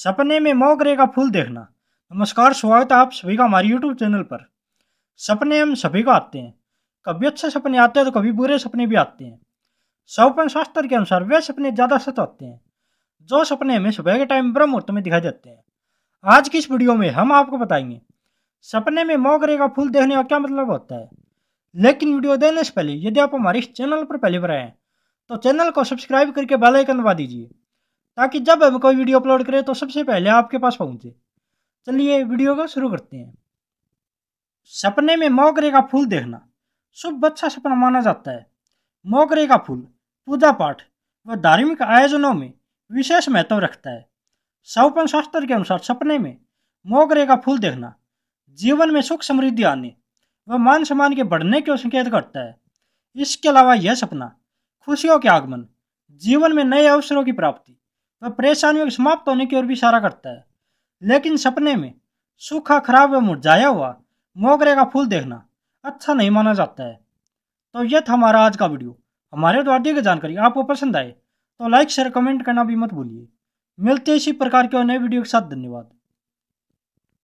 सपने में मोगरे का फूल देखना नमस्कार स्वागत है आप सभी का हमारे यूट्यूब चैनल पर सपने हम सभी को आते हैं कभी अच्छे सपने आते हैं तो कभी बुरे सपने भी आते हैं सौपन शास्त्र के अनुसार वे सपने ज़्यादा सत आते हैं जो सपने हमें सुबह के टाइम ब्रह्म मुहूर्त में दिखाई देते हैं आज की इस वीडियो में हम आपको बताएंगे सपने में मोगरे का फूल देखने का क्या मतलब होता है लेकिन वीडियो देखने से पहले यदि आप हमारे इस चैनल पर पहले बार आए हैं तो चैनल को सब्सक्राइब करके बेल आइकन दबा दीजिए ताकि जब हम कोई वीडियो अपलोड करें तो सबसे पहले आपके पास पहुंचे चलिए वीडियो को शुरू करते हैं सपने में मोगरे का फूल देखना शुभ अच्छा सपना माना जाता है मोगरे का फूल पूजा पाठ व धार्मिक आयोजनों में विशेष महत्व रखता है सौपन शास्त्र के अनुसार सपने में मोगरे का फूल देखना जीवन में सुख समृद्धि आने व मान सम्मान के बढ़ने के संकेत करता है इसके अलावा यह सपना खुशियों के आगमन जीवन में नए अवसरों की प्राप्ति वह परेशानियों के समाप्त होने की ओर भी इशारा करता है लेकिन सपने में सूखा खराब व मुरझाया हुआ मोगरे का फूल देखना अच्छा नहीं माना जाता है तो यह था हमारा आज का वीडियो हमारे द्वारा दी गई जानकारी आपको पसंद आए तो लाइक शेयर कमेंट करना भी मत भूलिए मिलते इसी प्रकार के नए वीडियो के साथ धन्यवाद